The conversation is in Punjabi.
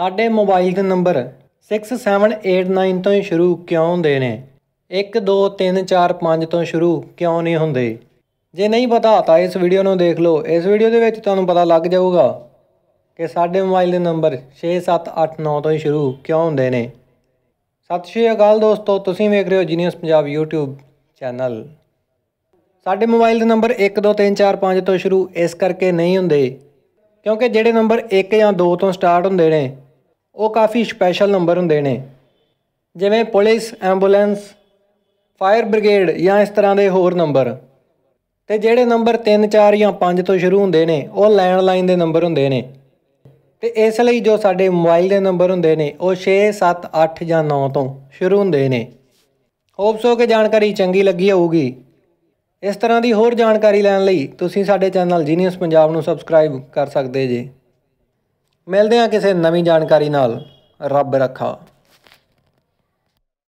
ਸਾਡੇ ਮੋਬਾਈਲ ਦੇ ਨੰਬਰ 6789 ਤੋਂ ਸ਼ੁਰੂ ਕਿਉਂ ਹੁੰਦੇ ਨੇ 1 2 3 4 5 ਤੋਂ ਸ਼ੁਰੂ ਕਿਉਂ ਨਹੀਂ ਹੁੰਦੇ ਜੇ ਨਹੀਂ ਪਤਾ ਤਾਂ ਇਸ ਵੀਡੀਓ ਨੂੰ ਦੇਖ ਲਓ ਇਸ ਵੀਡੀਓ ਦੇ ਵਿੱਚ ਤੁਹਾਨੂੰ ਪਤਾ ਲੱਗ ਜਾਊਗਾ ਕਿ ਸਾਡੇ ਮੋਬਾਈਲ ਦੇ ਨੰਬਰ 6789 ਤੋਂ ਸ਼ੁਰੂ ਕਿਉਂ ਹੁੰਦੇ ਨੇ ਸਤਿ ਸ਼੍ਰੀ ਅਕਾਲ ਦੋਸਤੋ ਤੁਸੀਂ ਵੇਖ ਰਹੇ ਹੋ ਜੀਨੀਅਸ ਪੰਜਾਬ YouTube ਚੈਨਲ ਸਾਡੇ ਮੋਬਾਈਲ ਦੇ ਨੰਬਰ 1 2 3 4 5 ਤੋਂ ਸ਼ੁਰੂ ਇਸ ਕਰਕੇ ਨਹੀਂ ਹੁੰਦੇ ਕਿਉਂਕਿ ਜਿਹੜੇ ਨੰਬਰ 1 ਜਾਂ 2 ਤੋਂ ਸਟਾਰਟ ਹੁੰਦੇ ਨੇ ਉਹ ਕਾਫੀ ਸਪੈਸ਼ਲ ਨੰਬਰ ਹੁੰਦੇ ਨੇ ਜਿਵੇਂ ਪੁਲਿਸ ਐਂਬੂਲੈਂਸ ਫਾਇਰ ਬ੍ਰਿਗੇਡ ਜਾਂ ਇਸ ਤਰ੍ਹਾਂ ਦੇ ਹੋਰ ਨੰਬਰ ਤੇ ਜਿਹੜੇ ਨੰਬਰ 3 4 ਜਾਂ 5 ਤੋਂ ਸ਼ੁਰੂ ਹੁੰਦੇ ਨੇ ਉਹ ਲਾਈਨ ਦੇ ਨੰਬਰ ਹੁੰਦੇ ਨੇ ਤੇ ਇਸ ਲਈ ਜੋ ਸਾਡੇ ਮੋਬਾਈਲ ਦੇ ਨੰਬਰ ਹੁੰਦੇ ਨੇ ਉਹ 6 7 8 ਜਾਂ 9 ਤੋਂ ਸ਼ੁਰੂ ਹੁੰਦੇ ਨੇ ਹੋਪਸ ਹੋ ਕਿ ਜਾਣਕਾਰੀ ਚੰਗੀ ਲੱਗੀ ਹੋਊਗੀ ਇਸ ਤਰ੍ਹਾਂ ਦੀ ਹੋਰ ਜਾਣਕਾਰੀ ਲੈਣ ਲਈ ਤੁਸੀਂ ਸਾਡੇ ਚੈਨਲ ਜੀਨੀਅਸ ਪੰਜਾਬ ਨੂੰ ਸਬਸਕ੍ਰਾਈਬ ਕਰ ਸਕਦੇ ਜੇ ਮਿਲਦੇ ਹਾਂ ਕਿਸੇ ਨਵੀਂ ਜਾਣਕਾਰੀ ਨਾਲ ਰੱਬ ਰੱਖਾ